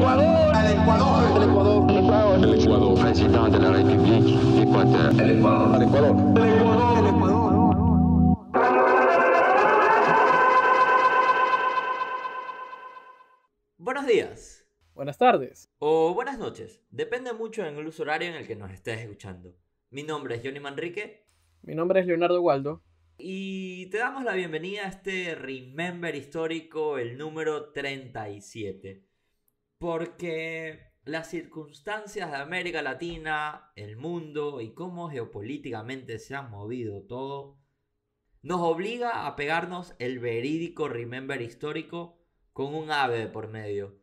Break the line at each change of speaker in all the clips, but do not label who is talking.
Ecuador. Al Ecuador. El Ecuador.
Ecuador. Presidente de la República.
Ecuador. Ecuador. Ecuador. El Ecuador. Ecuador. Buenos días. Buenas tardes. O buenas noches. Depende mucho en el uso horario en el que nos estés escuchando. Mi nombre es Johnny Manrique.
Mi nombre es Leonardo Waldo.
Y te damos la bienvenida a este Remember histórico, el número 37 porque las circunstancias de América Latina, el mundo y cómo geopolíticamente se han movido todo, nos obliga a pegarnos el verídico remember histórico con un ave por medio.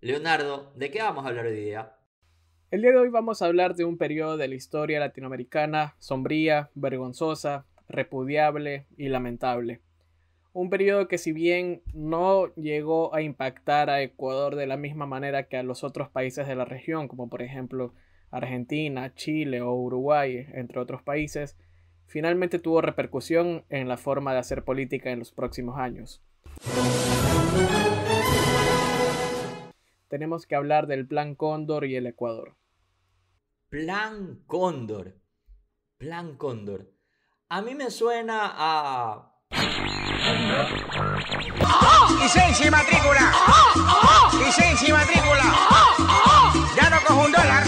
Leonardo, ¿de qué vamos a hablar hoy día?
El día de hoy vamos a hablar de un periodo de la historia latinoamericana sombría, vergonzosa, repudiable y lamentable un periodo que si bien no llegó a impactar a Ecuador de la misma manera que a los otros países de la región, como por ejemplo Argentina, Chile o Uruguay, entre otros países, finalmente tuvo repercusión en la forma de hacer política en los próximos años. Tenemos que hablar del Plan Cóndor y el Ecuador. Plan Cóndor. Plan Cóndor. A mí me suena a...
Licencia
y matrícula. Licencia y matrícula. Ya no cojo un dólar.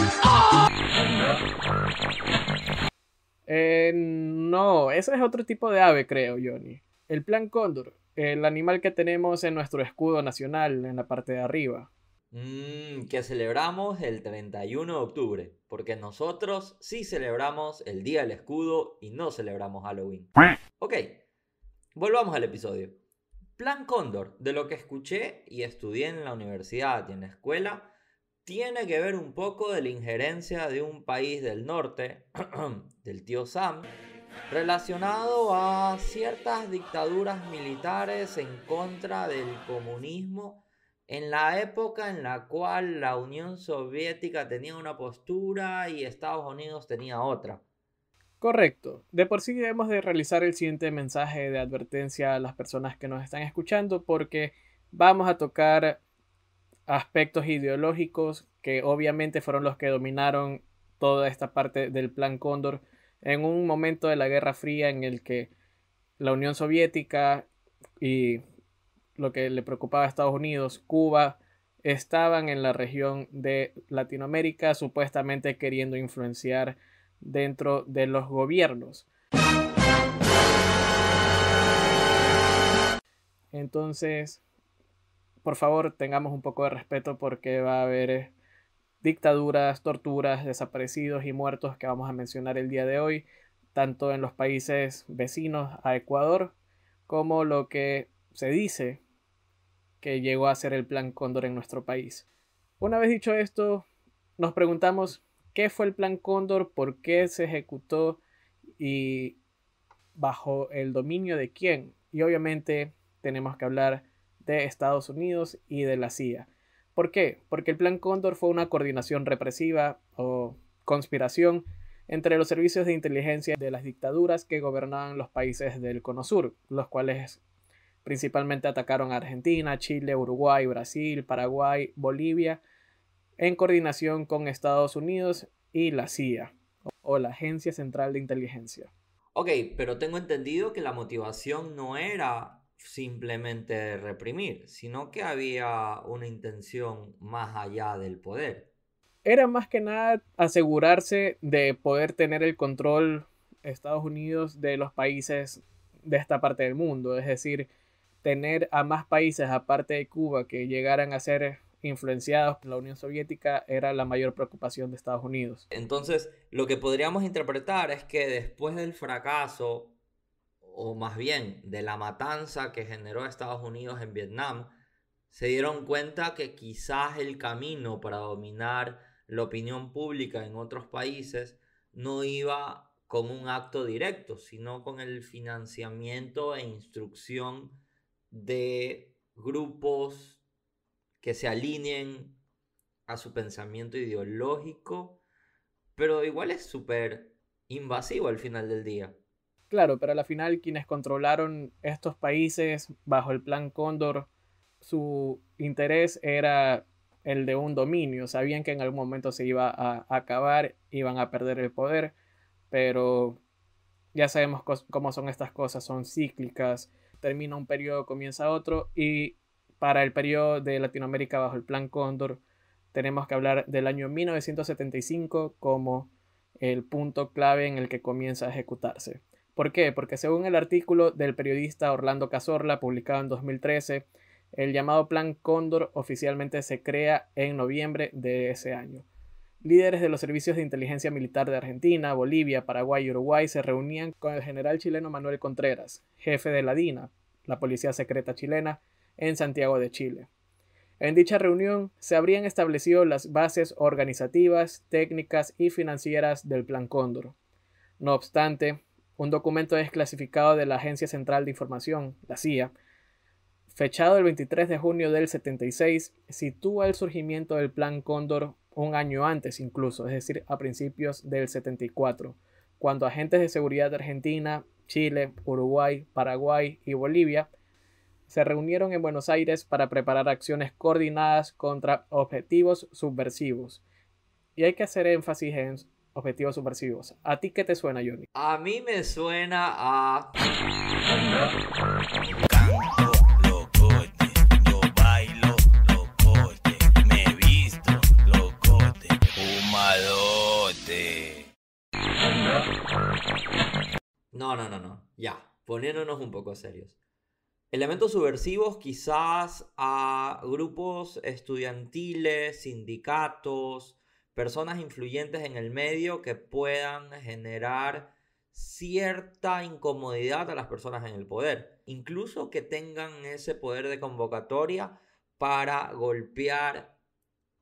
Eh, no, ese es otro tipo de ave, creo, Johnny. El plan cóndor, el animal que tenemos en nuestro escudo nacional, en la parte de arriba.
Mm, que celebramos el 31 de octubre, porque nosotros sí celebramos el Día del Escudo y no celebramos Halloween. Ok, Volvamos al episodio. Plan Cóndor, de lo que escuché y estudié en la universidad y en la escuela, tiene que ver un poco de la injerencia de un país del norte, del tío Sam, relacionado a ciertas dictaduras militares en contra del comunismo en la época en la cual la Unión Soviética tenía una postura y Estados Unidos tenía otra.
Correcto. De por sí debemos de realizar el siguiente mensaje de advertencia a las personas que nos están escuchando porque vamos a tocar aspectos ideológicos que obviamente fueron los que dominaron toda esta parte del Plan Cóndor en un momento de la Guerra Fría en el que la Unión Soviética y lo que le preocupaba a Estados Unidos, Cuba, estaban en la región de Latinoamérica supuestamente queriendo influenciar dentro de los gobiernos. Entonces, por favor, tengamos un poco de respeto porque va a haber eh, dictaduras, torturas, desaparecidos y muertos que vamos a mencionar el día de hoy, tanto en los países vecinos a Ecuador como lo que se dice que llegó a ser el plan Cóndor en nuestro país. Una vez dicho esto, nos preguntamos qué fue el Plan Cóndor, por qué se ejecutó y bajo el dominio de quién. Y obviamente tenemos que hablar de Estados Unidos y de la CIA. ¿Por qué? Porque el Plan Cóndor fue una coordinación represiva o conspiración entre los servicios de inteligencia de las dictaduras que gobernaban los países del Cono Sur, los cuales principalmente atacaron a Argentina, Chile, Uruguay, Brasil, Paraguay, Bolivia en coordinación con Estados Unidos y la CIA o la Agencia Central de Inteligencia.
Ok, pero tengo entendido que la motivación no era simplemente reprimir, sino que había una intención más allá del poder.
Era más que nada asegurarse de poder tener el control Estados Unidos de los países de esta parte del mundo, es decir, tener a más países aparte de Cuba que llegaran a ser influenciados por la Unión Soviética era la mayor preocupación de Estados Unidos. Entonces, lo que podríamos
interpretar es que después del fracaso, o más bien de la matanza que generó Estados Unidos en Vietnam, se dieron cuenta que quizás el camino para dominar la opinión pública en otros países no iba con un acto directo, sino con el financiamiento e instrucción de grupos que se alineen a su pensamiento ideológico, pero igual es súper invasivo al final del día.
Claro, pero al final quienes controlaron estos países bajo el plan Cóndor, su interés era el de un dominio. Sabían que en algún momento se iba a acabar, iban a perder el poder, pero ya sabemos cómo son estas cosas, son cíclicas. Termina un periodo, comienza otro y para el periodo de Latinoamérica bajo el Plan Cóndor, tenemos que hablar del año 1975 como el punto clave en el que comienza a ejecutarse. ¿Por qué? Porque según el artículo del periodista Orlando Cazorla, publicado en 2013, el llamado Plan Cóndor oficialmente se crea en noviembre de ese año. Líderes de los servicios de inteligencia militar de Argentina, Bolivia, Paraguay y Uruguay se reunían con el general chileno Manuel Contreras, jefe de la DINA, la Policía Secreta Chilena, en Santiago de Chile. En dicha reunión se habrían establecido las bases organizativas, técnicas y financieras del Plan Cóndor. No obstante, un documento desclasificado de la Agencia Central de Información, la CIA, fechado el 23 de junio del 76, sitúa el surgimiento del Plan Cóndor un año antes incluso, es decir, a principios del 74, cuando agentes de seguridad de Argentina, Chile, Uruguay, Paraguay y Bolivia se reunieron en Buenos Aires para preparar acciones coordinadas contra objetivos subversivos. Y hay que hacer énfasis en objetivos subversivos. ¿A ti qué te suena, Johnny?
A mí me suena a... No, no, no, no. Ya, poniéndonos un poco serios. Elementos subversivos quizás a grupos estudiantiles, sindicatos, personas influyentes en el medio que puedan generar cierta incomodidad a las personas en el poder, incluso que tengan ese poder de convocatoria para golpear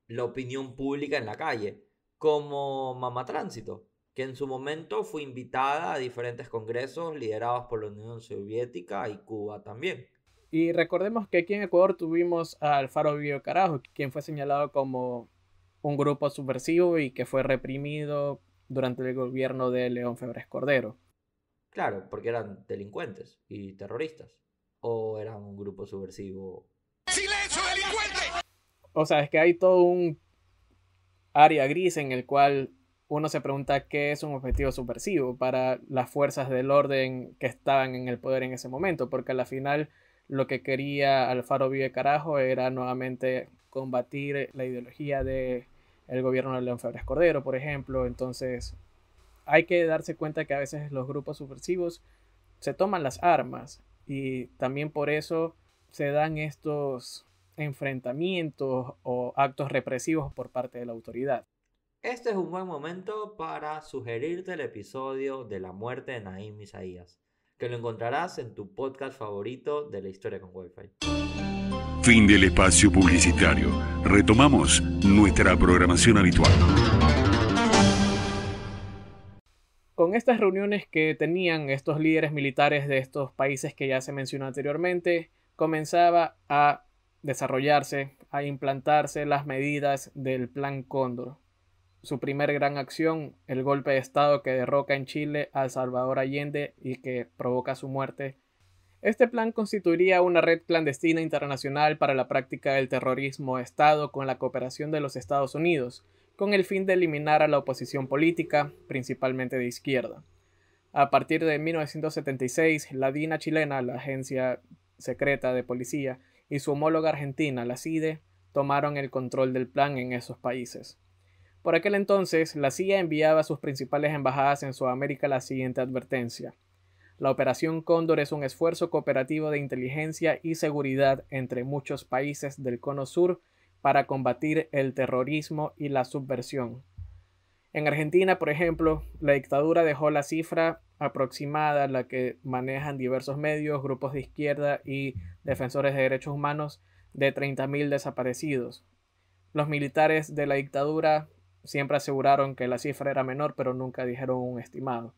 la opinión pública en la calle, como Mamá Tránsito que en su momento fue invitada a diferentes congresos liderados por la Unión Soviética y Cuba
también. Y recordemos que aquí en Ecuador tuvimos a Alfaro Vivio quien fue señalado como un grupo subversivo y que fue reprimido durante el gobierno de León Febres Cordero.
Claro, porque eran delincuentes y terroristas. O eran un grupo subversivo. ¡Silencio,
delincuente! O sea, es que hay todo un área gris en el cual uno se pregunta qué es un objetivo subversivo para las fuerzas del orden que estaban en el poder en ese momento, porque al final lo que quería Alfaro Vive Carajo era nuevamente combatir la ideología del el gobierno de León Febres Cordero, por ejemplo. Entonces, hay que darse cuenta que a veces los grupos subversivos se toman las armas y también por eso se dan estos enfrentamientos o actos represivos por parte de la autoridad.
Este es un buen momento para sugerirte el episodio de la muerte de Naim Isaías, que lo encontrarás en tu podcast favorito de la historia con Wi-Fi.
Fin del espacio publicitario. Retomamos nuestra programación habitual.
Con estas reuniones que tenían estos líderes militares de estos países que ya se mencionó anteriormente, comenzaba a desarrollarse, a implantarse las medidas del Plan Cóndor, su primer gran acción, el golpe de Estado que derroca en Chile a Salvador Allende y que provoca su muerte. Este plan constituiría una red clandestina internacional para la práctica del terrorismo de Estado con la cooperación de los Estados Unidos, con el fin de eliminar a la oposición política, principalmente de izquierda. A partir de 1976, la DINA chilena, la agencia secreta de policía, y su homóloga argentina, la CIDE, tomaron el control del plan en esos países. Por aquel entonces, la CIA enviaba a sus principales embajadas en Sudamérica la siguiente advertencia. La Operación Cóndor es un esfuerzo cooperativo de inteligencia y seguridad entre muchos países del Cono Sur para combatir el terrorismo y la subversión. En Argentina, por ejemplo, la dictadura dejó la cifra aproximada, la que manejan diversos medios, grupos de izquierda y defensores de derechos humanos, de 30.000 desaparecidos. Los militares de la dictadura siempre aseguraron que la cifra era menor, pero nunca dijeron un estimado.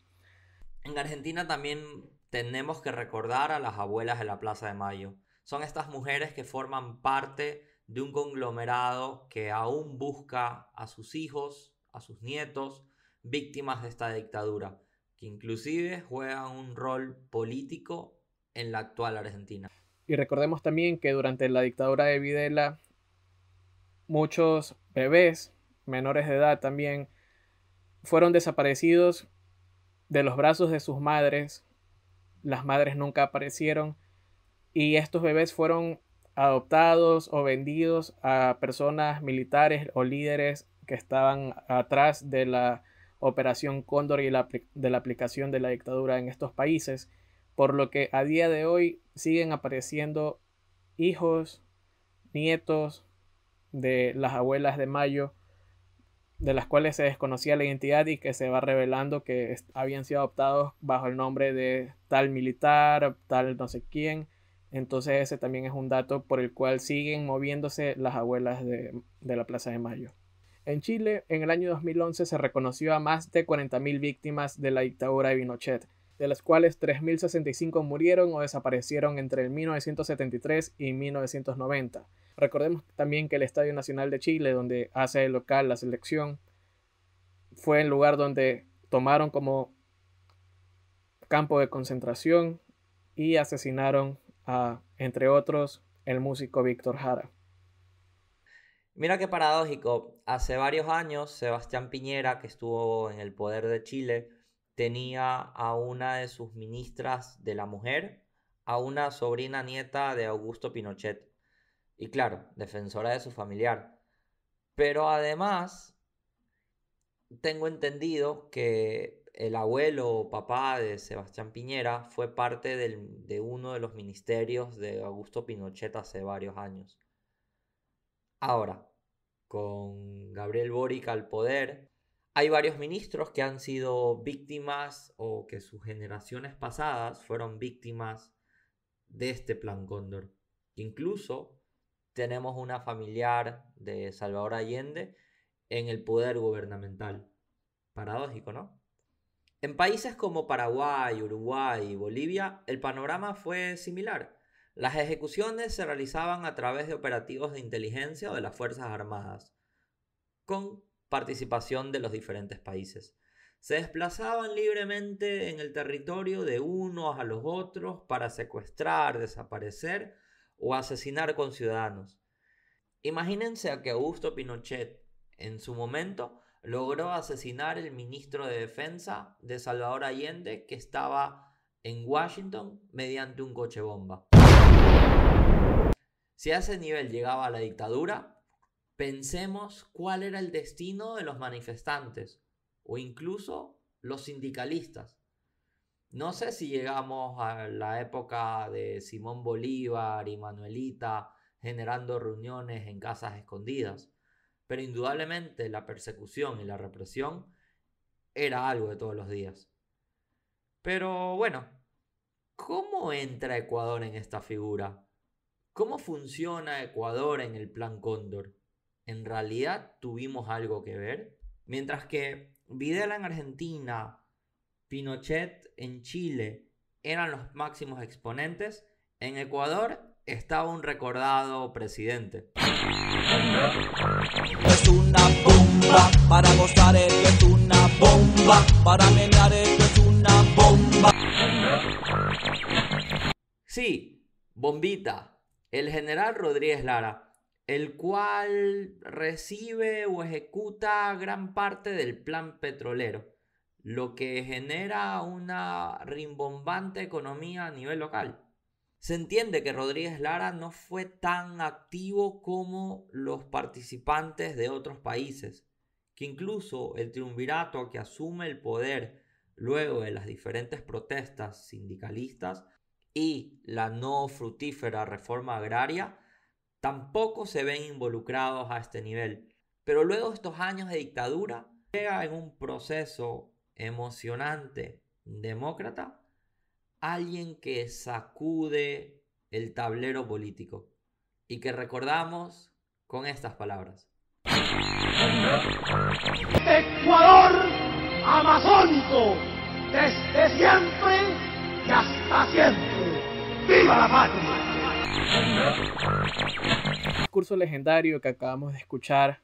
En Argentina también tenemos que recordar a las abuelas de la Plaza de Mayo. Son estas mujeres que forman parte de un conglomerado que aún busca a sus hijos, a sus nietos, víctimas de esta dictadura, que inclusive juega un rol político en la actual Argentina.
Y recordemos también que durante la dictadura de Videla, muchos bebés menores de edad también, fueron desaparecidos de los brazos de sus madres, las madres nunca aparecieron y estos bebés fueron adoptados o vendidos a personas militares o líderes que estaban atrás de la operación Cóndor y de la aplicación de la dictadura en estos países, por lo que a día de hoy siguen apareciendo hijos, nietos de las abuelas de Mayo de las cuales se desconocía la identidad y que se va revelando que habían sido adoptados bajo el nombre de tal militar, tal no sé quién. Entonces ese también es un dato por el cual siguen moviéndose las abuelas de, la Plaza de Mayo. En Chile, en el año 2011 se reconoció a más de 40.000 víctimas de la dictadura de Pinochet de las cuales 3.065 murieron o desaparecieron entre el 1973 y 1990. Recordemos también que el Estadio Nacional de Chile, donde hace el local la selección, fue el lugar donde tomaron como campo de concentración y asesinaron a, entre otros, el músico Víctor Jara.
Mira qué paradójico. Hace varios años, Sebastián Piñera, que estuvo en el poder de Chile, tenía a una de sus ministras de la mujer, a una sobrina nieta de Augusto Pinochet. Y claro, defensora de su familiar. Pero además, tengo entendido que el abuelo o papá de Sebastián Piñera fue parte de uno de los ministerios de Augusto Pinochet hace varios años. Ahora, con Gabriel Boric al poder, hay varios ministros que han sido víctimas o que sus generaciones pasadas fueron víctimas de este plan Cóndor. Incluso tenemos una familiar de Salvador Allende en el poder gubernamental. Paradójico, ¿no? En países como Paraguay, Uruguay y Bolivia, el panorama fue similar. Las ejecuciones se realizaban a través de operativos de inteligencia o de las Fuerzas Armadas, con participación de los diferentes países. Se desplazaban libremente en el territorio de unos a los otros para secuestrar, desaparecer o asesinar con ciudadanos. Imagínense a que Augusto Pinochet, en su momento, logró asesinar el ministro de Defensa de Salvador Allende que estaba en Washington mediante un coche bomba. Si a ese nivel llegaba la dictadura, Pensemos cuál era el destino de los manifestantes o incluso los sindicalistas. No sé si llegamos a la época de Simón Bolívar y Manuelita generando reuniones en casas escondidas, pero indudablemente la persecución y la represión era algo de todos los días. Pero bueno, ¿cómo entra Ecuador en esta figura? ¿Cómo funciona Ecuador en el Plan Cóndor? en realidad tuvimos algo que ver. Mientras que Videla en Argentina, Pinochet en Chile eran los máximos exponentes, en Ecuador estaba un recordado presidente. Es una bomba para una bomba para una bomba. Sí, bombita. El general Rodríguez Lara el cual recibe o ejecuta gran parte del plan petrolero, lo que genera una rimbombante economía a nivel local. Se entiende que Rodríguez Lara no fue tan activo como los participantes de otros países, que incluso el triunvirato que asume el poder luego de las diferentes protestas sindicalistas y la no frutífera reforma agraria tampoco se ven involucrados a este nivel. Pero luego estos años de dictadura llega en un proceso emocionante demócrata alguien que sacude el tablero político y que recordamos con estas palabras. Ecuador
amazónico, desde siempre y hasta siempre. ¡Viva la patria!
El Discurso legendario que acabamos de escuchar.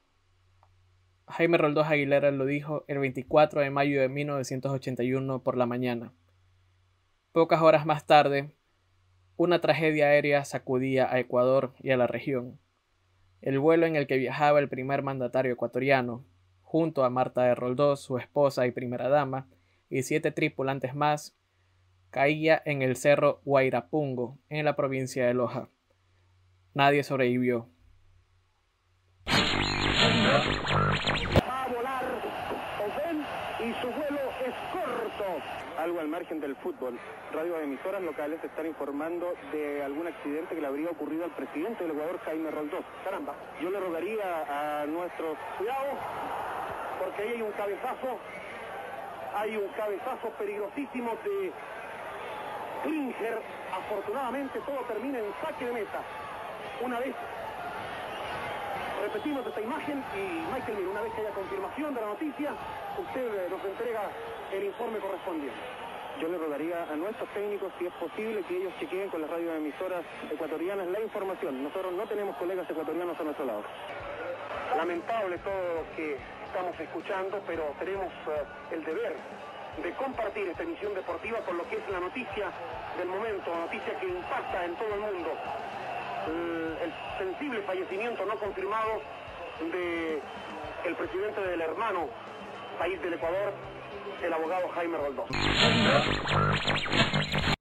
Jaime Roldós Aguilera lo dijo el 24 de mayo de 1981 por la mañana. Pocas horas más tarde, una tragedia aérea sacudía a Ecuador y a la región. El vuelo en el que viajaba el primer mandatario ecuatoriano, junto a Marta de Roldós, su esposa y primera dama, y siete tripulantes más, caía en el cerro Guairapungo... en la provincia de Loja. Nadie sobrevivió. Va
a volar y su vuelo es corto. Algo al margen del fútbol. Radio emisoras locales están informando de algún accidente que le habría ocurrido al presidente del Ecuador, Jaime Roldó... Caramba, yo le rogaría a nuestros cuidados porque ahí hay un cabezazo. Hay un cabezazo peligrosísimo de Klinger. Afortunadamente todo termina en saque de meta. Una vez repetimos esta imagen y Michael Mir, una vez que haya confirmación de la noticia, usted eh, nos entrega el informe correspondiente. Yo le rogaría a nuestros técnicos, si es posible, que ellos chequeen con las radioemisoras ecuatorianas la información. Nosotros no tenemos colegas ecuatorianos a nuestro lado. Lamentable todo lo que estamos escuchando, pero tenemos eh, el deber de compartir esta emisión deportiva con lo que es la noticia del momento, noticia que impacta en todo el mundo. El, sensible fallecimiento no confirmado de presidente del hermano país del Ecuador, el abogado Jaime Roldós.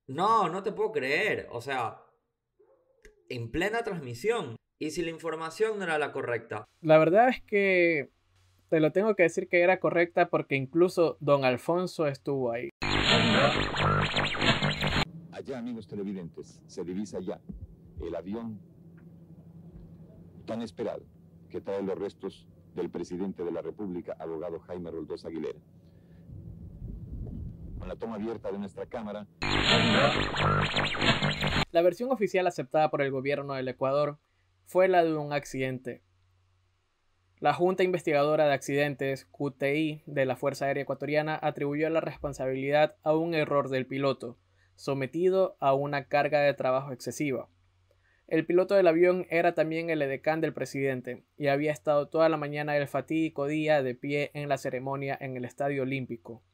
No, no te puedo creer. O sea, en plena transmisión. Y si la información no era la correcta.
La verdad es que te lo tengo que decir que era correcta porque incluso don Alfonso estuvo ahí.
Allá, amigos televidentes, se divisa ya
el avión tan esperado que trae los restos del presidente de la República, abogado Jaime Roldós Aguilera.
Con la toma abierta de nuestra cámara. La versión oficial aceptada por el gobierno del Ecuador fue la de un accidente, la Junta Investigadora de Accidentes, QTI, de la Fuerza Aérea Ecuatoriana atribuyó la responsabilidad a un error del piloto, sometido a una carga de trabajo excesiva. El piloto del avión era también el edecán del presidente y había estado toda la mañana del fatídico día de pie en la ceremonia en el Estadio Olímpico.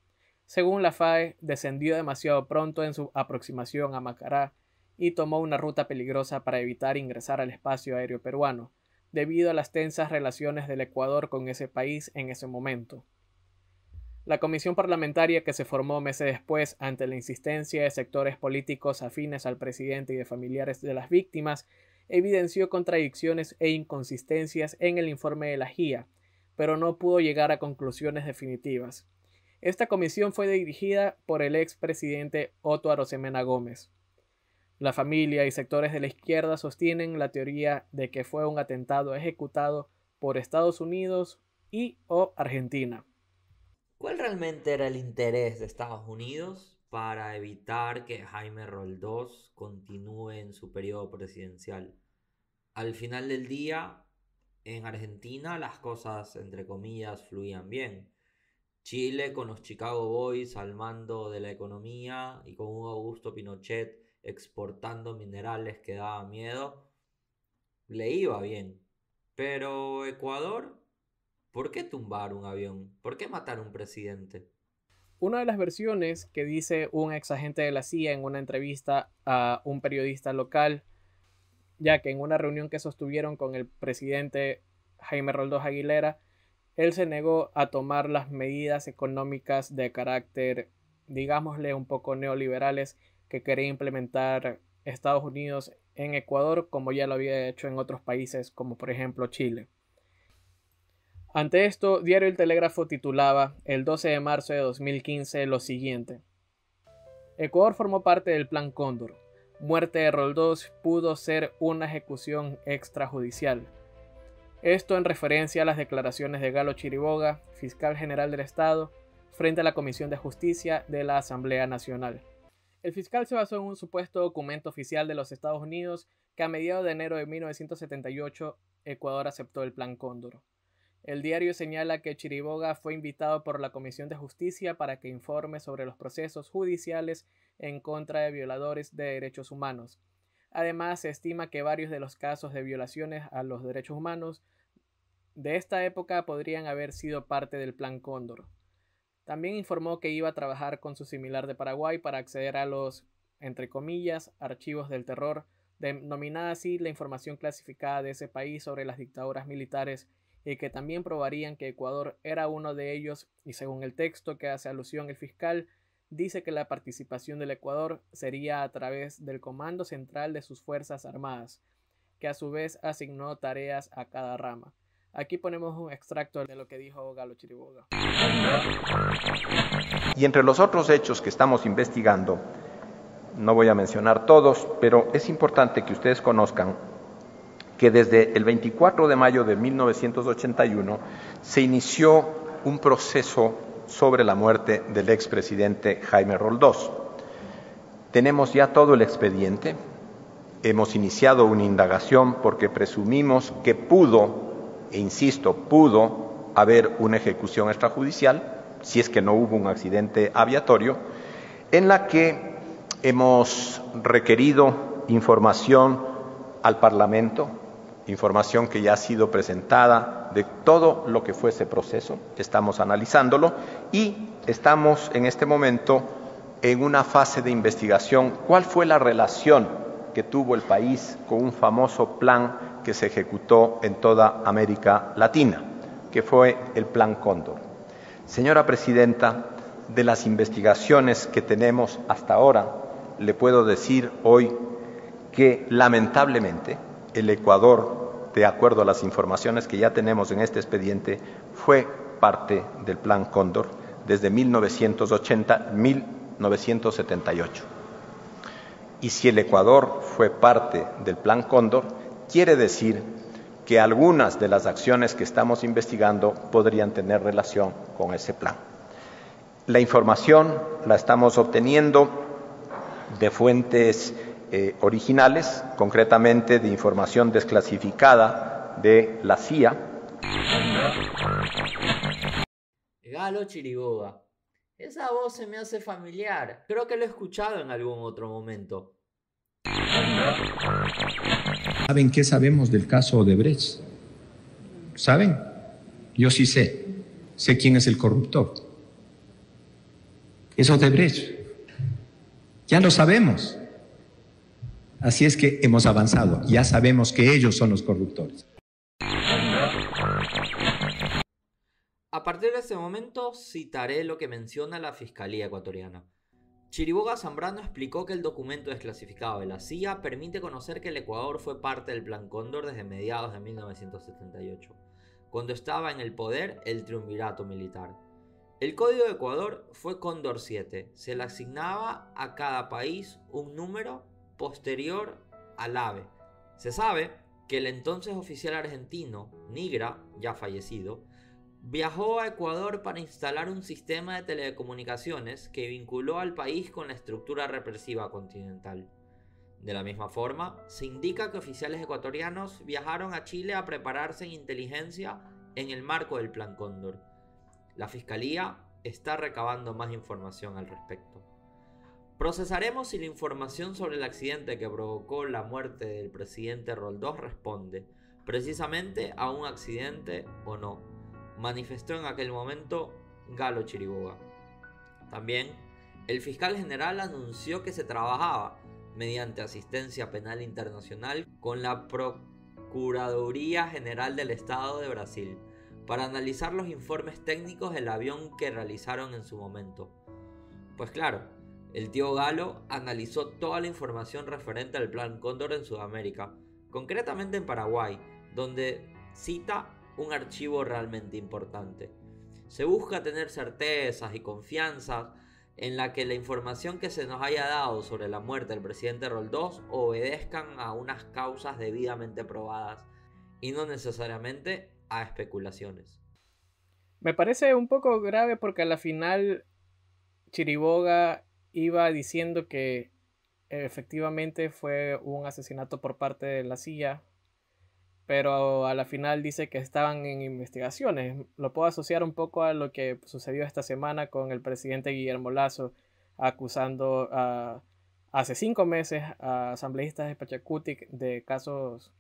Según la FAE, descendió demasiado pronto en su aproximación a Macará y tomó una ruta peligrosa para evitar ingresar al espacio aéreo peruano, debido a las tensas relaciones del Ecuador con ese país en ese momento. La comisión parlamentaria que se formó meses después ante la insistencia de sectores políticos afines al presidente y de familiares de las víctimas evidenció contradicciones e inconsistencias en el informe de la GIA, pero no pudo llegar a conclusiones definitivas. Esta comisión fue dirigida por el ex presidente Otto Arosemena Gómez. La familia y sectores de la izquierda sostienen la teoría de que fue un atentado ejecutado por Estados Unidos y o Argentina. ¿Cuál realmente era el interés de Estados
Unidos para evitar que Jaime Roldós continúe en su periodo presidencial? Al final del día, en Argentina las cosas, entre comillas, fluían bien. Chile con los Chicago Boys al mando de la economía y con un Augusto Pinochet exportando minerales que daba miedo, le iba bien. Pero Ecuador, ¿por qué tumbar un avión? ¿Por qué matar a un presidente?
Una de las versiones que dice un ex agente de la CIA en una entrevista a un periodista local, ya que en una reunión que sostuvieron con el presidente Jaime Roldós Aguilera, él se negó a tomar las medidas económicas de carácter, digámosle, un poco neoliberales que quería implementar Estados Unidos en Ecuador como ya lo había hecho en otros países como por ejemplo Chile. Ante esto, Diario El Telégrafo titulaba el 12 de marzo de 2015 lo siguiente. Ecuador formó parte del Plan Cóndor. Muerte de Roldós pudo ser una ejecución extrajudicial. Esto en referencia a las declaraciones de Galo Chiriboga, fiscal general del Estado, frente a la Comisión de Justicia de la Asamblea Nacional. El fiscal se basó en un supuesto documento oficial de los Estados Unidos que a mediados de enero de 1978 Ecuador aceptó el Plan Cóndor. El diario señala que Chiriboga fue invitado por la Comisión de Justicia para que informe sobre los procesos judiciales en contra de violadores de derechos humanos. Además, se estima que varios de los casos de violaciones a los derechos humanos de esta época podrían haber sido parte del Plan Cóndor. También informó que iba a trabajar con su similar de Paraguay para acceder a los, entre comillas, archivos del terror, denominada así la información clasificada de ese país sobre las dictaduras militares y que también probarían que Ecuador era uno de ellos y según el texto que hace alusión el fiscal, dice que la participación del Ecuador sería a través del Comando Central de sus Fuerzas Armadas, que a su vez asignó tareas a cada rama. Aquí ponemos un extracto de lo que dijo Galo Chiriboga.
Y entre los otros hechos que estamos investigando, no voy a mencionar todos, pero es importante que ustedes conozcan que desde el 24 de mayo de 1981 se inició un proceso sobre la muerte del expresidente Jaime Roldós. Tenemos ya todo el expediente, hemos iniciado una indagación porque presumimos que pudo, e insisto, pudo haber una ejecución extrajudicial, si es que no hubo un accidente aviatorio, en la que hemos requerido información al Parlamento, información que ya ha sido presentada de todo lo que fue ese proceso, estamos analizándolo y estamos en este momento en una fase de investigación cuál fue la relación que tuvo el país con un famoso plan que se ejecutó en toda América Latina que fue el Plan Cóndor. Señora Presidenta, de las investigaciones que tenemos hasta ahora, le puedo decir hoy que lamentablemente el Ecuador, de acuerdo a las informaciones que ya tenemos en este expediente, fue parte del Plan Cóndor desde 1980-1978. Y si el Ecuador fue parte del Plan Cóndor, quiere decir que algunas de las acciones que estamos investigando podrían tener relación con ese plan. La información la estamos obteniendo de fuentes eh, originales, concretamente de información desclasificada de la CIA.
Galo Chiriboga. Esa voz se me hace familiar. Creo que lo he escuchado en algún otro momento.
¿Saben qué sabemos del caso Odebrecht? ¿Saben? Yo sí sé. Sé quién es el corruptor. Es Odebrecht. Ya lo sabemos. Así es que hemos avanzado. Ya sabemos que ellos son los corruptores.
A partir de ese momento citaré lo que menciona la Fiscalía ecuatoriana. Chiriboga Zambrano explicó que el documento desclasificado de la CIA permite conocer que el Ecuador fue parte del Plan Cóndor desde mediados de 1978, cuando estaba en el poder el triunvirato militar. El código de Ecuador fue Cóndor 7, se le asignaba a cada país un número posterior al AVE. Se sabe que el entonces oficial argentino, Nigra, ya fallecido, Viajó a Ecuador para instalar un sistema de telecomunicaciones que vinculó al país con la estructura represiva continental. De la misma forma, se indica que oficiales ecuatorianos viajaron a Chile a prepararse en inteligencia en el marco del Plan Cóndor. La Fiscalía está recabando más información al respecto. Procesaremos si la información sobre el accidente que provocó la muerte del presidente Roldós responde precisamente a un accidente o no manifestó en aquel momento Galo Chiriboga. También, el fiscal general anunció que se trabajaba mediante asistencia penal internacional con la Procuraduría General del Estado de Brasil para analizar los informes técnicos del avión que realizaron en su momento. Pues claro, el tío Galo analizó toda la información referente al Plan Cóndor en Sudamérica, concretamente en Paraguay, donde cita un archivo realmente importante. Se busca tener certezas y confianzas en la que la información que se nos haya dado sobre la muerte del presidente Roldós obedezcan a unas causas debidamente probadas y no necesariamente a especulaciones.
Me parece un poco grave porque a la final Chiriboga iba diciendo que eh, efectivamente fue un asesinato por parte de la CIA pero a la final dice que estaban en investigaciones. Lo puedo asociar un poco a lo que sucedió esta semana con el presidente Guillermo Lazo acusando hace cinco meses a asambleístas de Pachacutic de casos,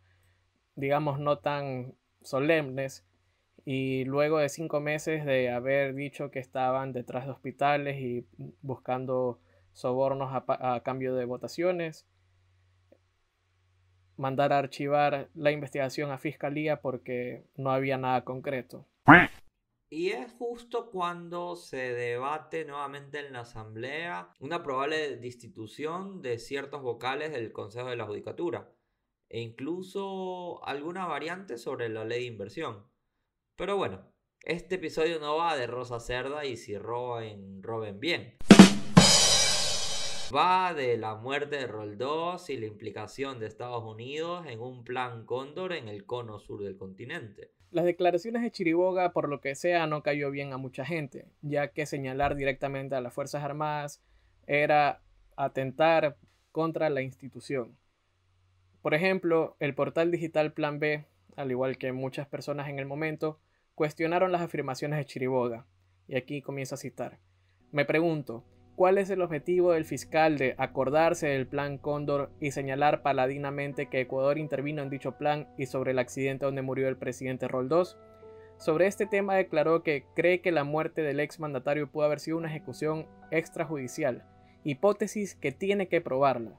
digamos, no tan solemnes y luego de cinco meses de haber dicho que estaban detrás de hospitales y buscando sobornos a cambio de votaciones mandar a archivar la investigación a fiscalía porque no había nada concreto.
Y es justo cuando se debate nuevamente en la Asamblea una probable destitución de ciertos vocales del Consejo de la Judicatura e incluso alguna variante sobre la ley de inversión. Pero bueno, este episodio no va de Rosa Cerda y si roben, roben bien. Va de la muerte de Roldós y la implicación de Estados Unidos en un plan cóndor en el cono sur del continente.
Las declaraciones de Chiriboga, por lo que sea, no cayó bien a mucha gente, ya que señalar directamente a las Fuerzas Armadas era atentar contra la institución. Por ejemplo, el portal digital Plan B, al igual que muchas personas en el momento, cuestionaron las afirmaciones de Chiriboga. Y aquí comienza a citar. Me pregunto, ¿Cuál es el objetivo del fiscal de acordarse del plan Cóndor y señalar paladinamente que Ecuador intervino en dicho plan y sobre el accidente donde murió el presidente Roldós? Sobre este tema declaró que cree que la muerte del ex mandatario pudo haber sido una ejecución extrajudicial, hipótesis que tiene que probarla.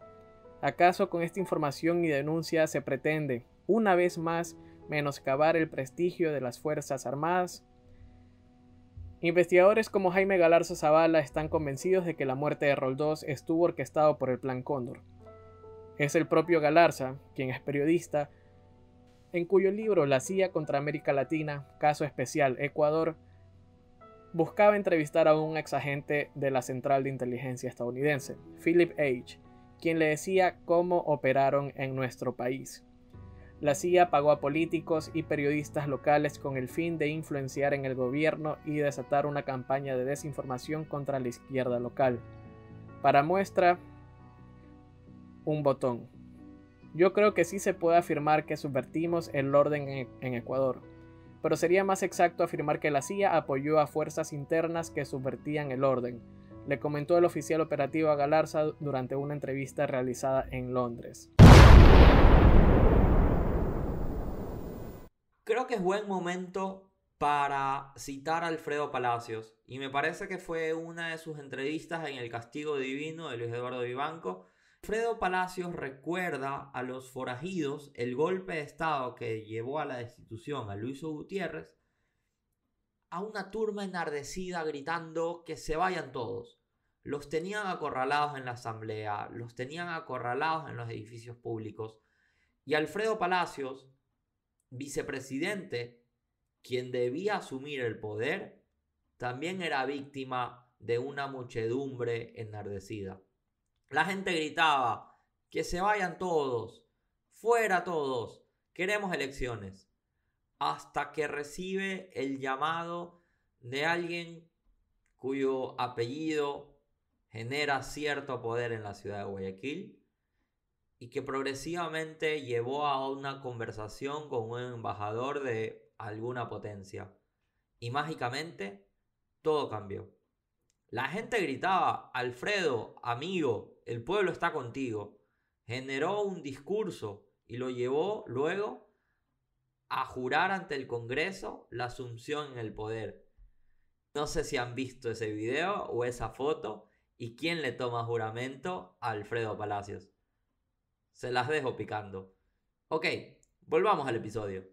¿Acaso con esta información y denuncia se pretende, una vez más, menoscabar el prestigio de las Fuerzas Armadas? Investigadores como Jaime Galarza Zavala están convencidos de que la muerte de Roldós estuvo orquestado por el Plan Cóndor. Es el propio Galarza, quien es periodista, en cuyo libro La CIA contra América Latina, caso especial Ecuador, buscaba entrevistar a un ex agente de la Central de Inteligencia estadounidense, Philip H., quien le decía cómo operaron en nuestro país. La CIA pagó a políticos y periodistas locales con el fin de influenciar en el gobierno y desatar una campaña de desinformación contra la izquierda local. Para muestra, un botón. Yo creo que sí se puede afirmar que subvertimos el orden en Ecuador, pero sería más exacto afirmar que la CIA apoyó a fuerzas internas que subvertían el orden, le comentó el oficial operativo a Galarza durante una entrevista realizada en Londres.
Creo que es buen momento para citar a Alfredo Palacios y me parece que fue una de sus entrevistas en El Castigo Divino de Luis Eduardo Vivanco. Alfredo Palacios recuerda a los forajidos el golpe de Estado que llevó a la destitución a Luis Gutiérrez a una turma enardecida gritando que se vayan todos. Los tenían acorralados en la asamblea, los tenían acorralados en los edificios públicos. Y Alfredo Palacios, vicepresidente, quien debía asumir el poder, también era víctima de una muchedumbre enardecida. La gente gritaba, que se vayan todos, fuera todos, queremos elecciones, hasta que recibe el llamado de alguien cuyo apellido genera cierto poder en la ciudad de Guayaquil, y que progresivamente llevó a una conversación con un embajador de alguna potencia. Y mágicamente todo cambió. La gente gritaba, Alfredo, amigo, el pueblo está contigo. Generó un discurso y lo llevó luego a jurar ante el Congreso la asunción en el poder. No sé si han visto ese video o esa foto y quién le toma juramento a Alfredo Palacios. Se las dejo picando. Ok, volvamos al episodio.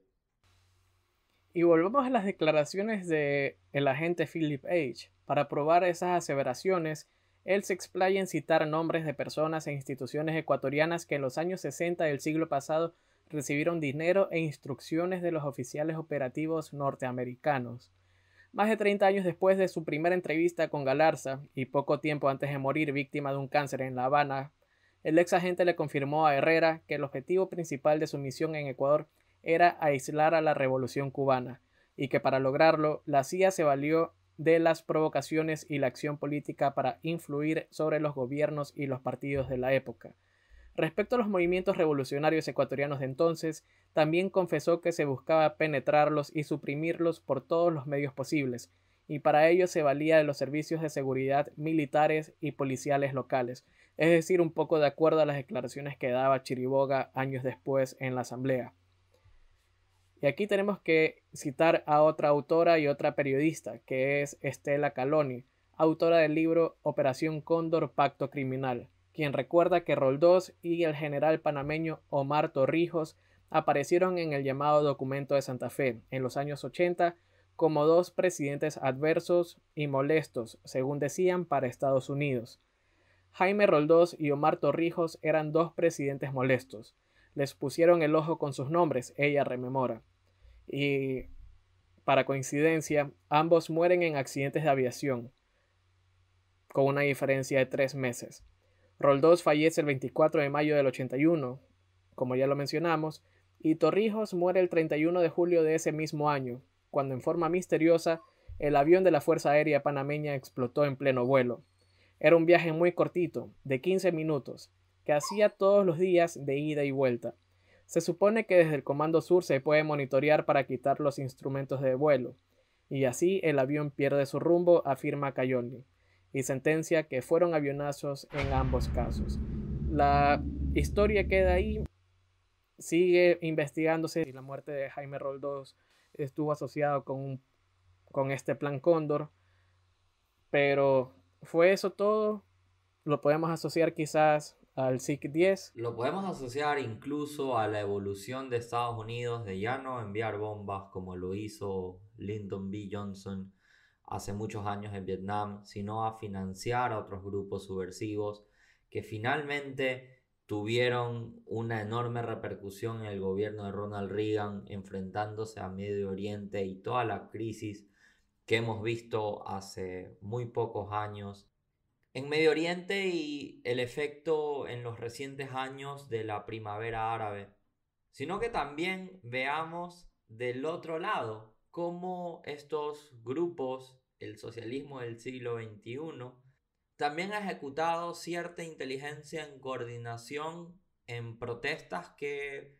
Y volvamos a las declaraciones de el agente Philip H. Para probar esas aseveraciones, él se explaya en citar nombres de personas e instituciones ecuatorianas que en los años 60 del siglo pasado recibieron dinero e instrucciones de los oficiales operativos norteamericanos. Más de 30 años después de su primera entrevista con Galarza y poco tiempo antes de morir víctima de un cáncer en La Habana el ex agente le confirmó a Herrera que el objetivo principal de su misión en Ecuador era aislar a la revolución cubana y que para lograrlo la CIA se valió de las provocaciones y la acción política para influir sobre los gobiernos y los partidos de la época. Respecto a los movimientos revolucionarios ecuatorianos de entonces, también confesó que se buscaba penetrarlos y suprimirlos por todos los medios posibles, y para ello se valía de los servicios de seguridad militares y policiales locales, es decir, un poco de acuerdo a las declaraciones que daba Chiriboga años después en la Asamblea. Y aquí tenemos que citar a otra autora y otra periodista, que es Estela Caloni, autora del libro Operación Cóndor Pacto Criminal, quien recuerda que Roldós y el general panameño Omar Torrijos aparecieron en el llamado documento de Santa Fe en los años 80 como dos presidentes adversos y molestos, según decían, para Estados Unidos. Jaime Roldós y Omar Torrijos eran dos presidentes molestos. Les pusieron el ojo con sus nombres, ella rememora. Y, para coincidencia, ambos mueren en accidentes de aviación, con una diferencia de tres meses. Roldós fallece el 24 de mayo del 81, como ya lo mencionamos, y Torrijos muere el 31 de julio de ese mismo año, cuando en forma misteriosa el avión de la Fuerza Aérea Panameña explotó en pleno vuelo. Era un viaje muy cortito, de 15 minutos, que hacía todos los días de ida y vuelta. Se supone que desde el Comando Sur se puede monitorear para quitar los instrumentos de vuelo, y así el avión pierde su rumbo, afirma Cayoli, y sentencia que fueron avionazos en ambos casos. La historia queda ahí, sigue investigándose la muerte de Jaime Roldós estuvo asociado con, con este plan Cóndor. Pero fue eso todo. Lo podemos asociar quizás al SIC 10.
Lo podemos asociar incluso a la evolución de Estados Unidos de ya no enviar bombas como lo hizo Lyndon B. Johnson hace muchos años en Vietnam, sino a financiar a otros grupos subversivos que finalmente tuvieron una enorme repercusión en el gobierno de Ronald Reagan, enfrentándose a Medio Oriente y toda la crisis que hemos visto hace muy pocos años en Medio Oriente y el efecto en los recientes años de la primavera árabe, sino que también veamos del otro lado cómo estos grupos, el socialismo del siglo XXI, también ha ejecutado cierta inteligencia en coordinación en protestas que...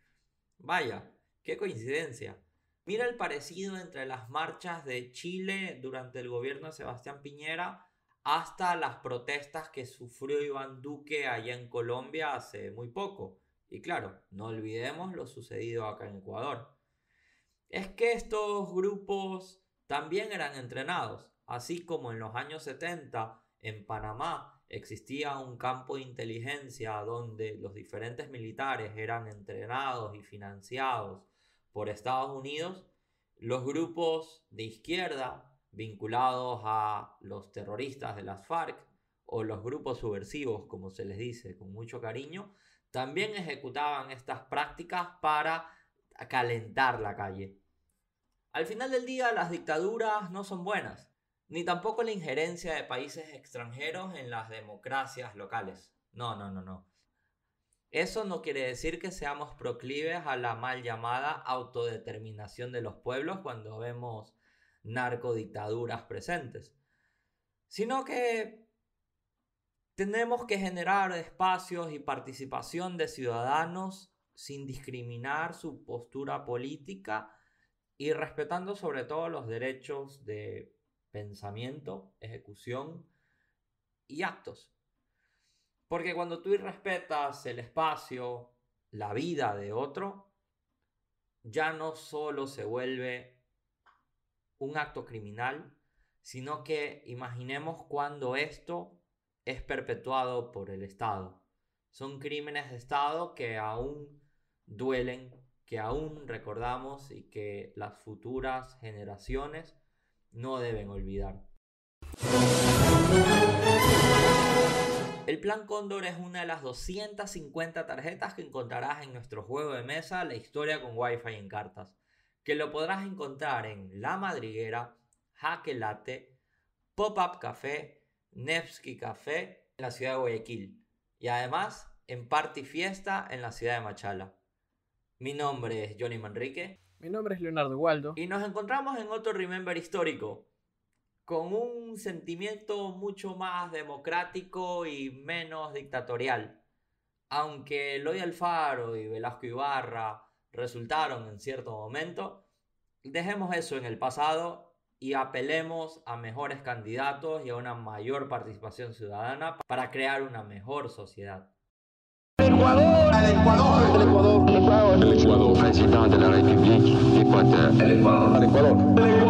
Vaya, qué coincidencia. Mira el parecido entre las marchas de Chile durante el gobierno de Sebastián Piñera hasta las protestas que sufrió Iván Duque allá en Colombia hace muy poco. Y claro, no olvidemos lo sucedido acá en Ecuador. Es que estos grupos también eran entrenados, así como en los años 70 en Panamá existía un campo de inteligencia donde los diferentes militares eran entrenados y financiados por Estados Unidos. Los grupos de izquierda vinculados a los terroristas de las FARC o los grupos subversivos, como se les dice con mucho cariño, también ejecutaban estas prácticas para calentar la calle. Al final del día las dictaduras no son buenas, ni tampoco la injerencia de países extranjeros en las democracias locales. No, no, no, no. Eso no quiere decir que seamos proclives a la mal llamada autodeterminación de los pueblos cuando vemos narcodictaduras presentes, sino que tenemos que generar espacios y participación de ciudadanos sin discriminar su postura política y respetando sobre todo los derechos de pensamiento, ejecución y actos. Porque cuando tú irrespetas el espacio, la vida de otro, ya no solo se vuelve un acto criminal, sino que imaginemos cuando esto es perpetuado por el Estado. Son crímenes de Estado que aún duelen, que aún recordamos y que las futuras generaciones no deben olvidar. El Plan Cóndor es una de las 250 tarjetas que encontrarás en nuestro juego de mesa La historia con Wi-Fi en cartas, que lo podrás encontrar en La Madriguera, Jaque Latte, Pop-Up Café, Nevsky Café en la ciudad de Guayaquil y además en Party Fiesta en la ciudad de Machala. Mi nombre es Johnny Manrique. Mi nombre es Leonardo Waldo. Y nos encontramos en otro Remember histórico, con un sentimiento mucho más democrático y menos dictatorial. Aunque Eloy Alfaro y Velasco Ibarra resultaron en cierto momento, dejemos eso en el pasado y apelemos a mejores candidatos y a una mayor participación ciudadana para crear una mejor sociedad. Ecuador. Ecuador. Ecuador.
El Ecuador. El Presidente de la República. Ecuador.